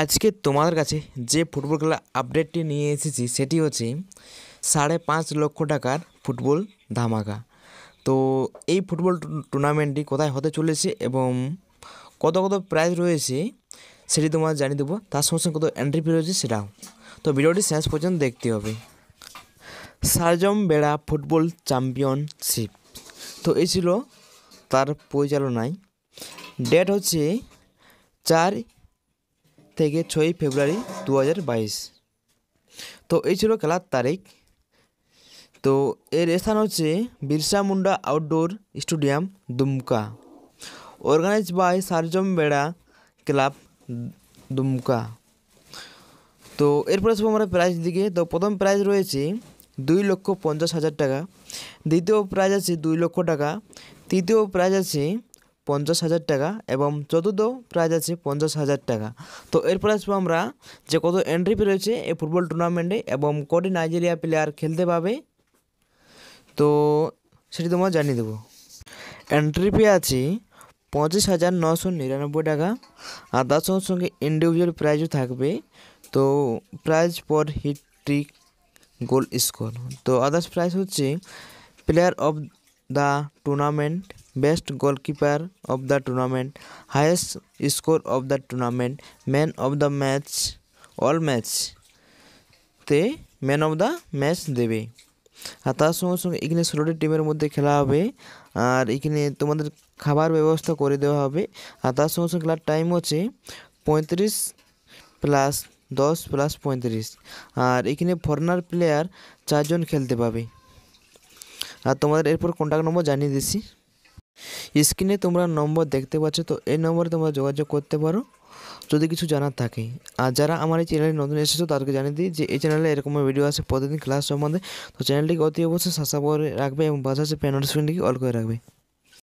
আজকে তোমাদের কাছে যে ফুটবল খেলা আপডেটটি নিয়ে এসেছি সেটি হচ্ছে সাড়ে পাঁচ লক্ষ টাকার ফুটবল ধামাকা তো এই ফুটবল টুর্নামেন্টটি কোথায় হতে চলেছে এবং কত কত প্রাইজ রয়েছে সেটি তোমাদের জানিয়ে দেবো তার সঙ্গে সঙ্গে কত এন্ট্রি ফি রয়েছে সেটাও তো ভিডিওটি শেষ পর্যন্ত দেখতে হবে সারজম বেড়া ফুটবল চ্যাম্পিয়নশিপ তো এই ছিল তার পরিচালনায় ডেট হচ্ছে চার থেকে ছয়ই ফেব্রুয়ারি দু তো এই ছিল খেলার তারিখ তো এর স্থান হচ্ছে Birsa Munda outdoor stadium Dumka organise by Sarjom Bera club Dumka তো এরপরে সব আমরা প্রাইজ দিকে তো প্রথম প্রাইজ রয়েছে দুই লক্ষ পঞ্চাশ হাজার টাকা দ্বিতীয় প্রাইজ আছে দুই লক্ষ টাকা তৃতীয় প্রাইজ আছে পঞ্চাশ হাজার টাকা এবং চতুর্থ প্রাইজ আছে পঞ্চাশ হাজার টাকা তো এরপর আসবো আমরা যে কত এন্ট্রি ফি রয়েছে এই ফুটবল টুর্নামেন্টে এবং কটি নাইজেরিয়া প্লেয়ার খেলতে পাবে তো সেটি তোমার জানিয়ে দেবো এন্ট্রি ফি আছে পঁচিশ হাজার নশো নিরানব্বই টাকা আর তার সঙ্গে সঙ্গে ইন্ডিভিজুয়াল প্রাইজও থাকবে তো প্রাইজ পর হিট ট্রিক গোল স্কোর তো আদার্স প্রাইজ হচ্ছে player of the tournament best goalkeeper of the tournament highest score of the tournament man of the match all ম্যাচতে ম্যান অফ দ্য ম্যাচ দেবে আর তার সঙ্গে সঙ্গে এখানে ষোলোটি টিমের মধ্যে খেলা হবে আর এখানে তোমাদের খাবার ব্যবস্থা করে দেওয়া হবে আর তার সঙ্গে সঙ্গে খেলার টাইম হচ্ছে পঁয়ত্রিশ প্লাস দশ প্লাস পঁয়ত্রিশ আর এখানে ফরেনার প্লেয়ার চারজন খেলতে পাবে আর তোমাদের এরপর কন্ট্যাক্ট নম্বর জানিয়ে দিছি স্ক্রিনে তোমরা নম্বর দেখতে পাচ্ছ তো এই নম্বরে তোমরা যোগাযোগ করতে পারো যদি কিছু জানার থাকে আর যারা আমার এই চ্যানেলে নতুন এসেছো তাদেরকে জানিয়ে দিই যে এই চ্যানেলে এরকম ভিডিও আছে প্রতিদিন ক্লাস সম্বন্ধে তো চ্যানেলটিকে অতি অবশ্যই সাসা করে রাখবে এবং পাশাপাশি স্ক্রিনটিকে অল করে রাখবে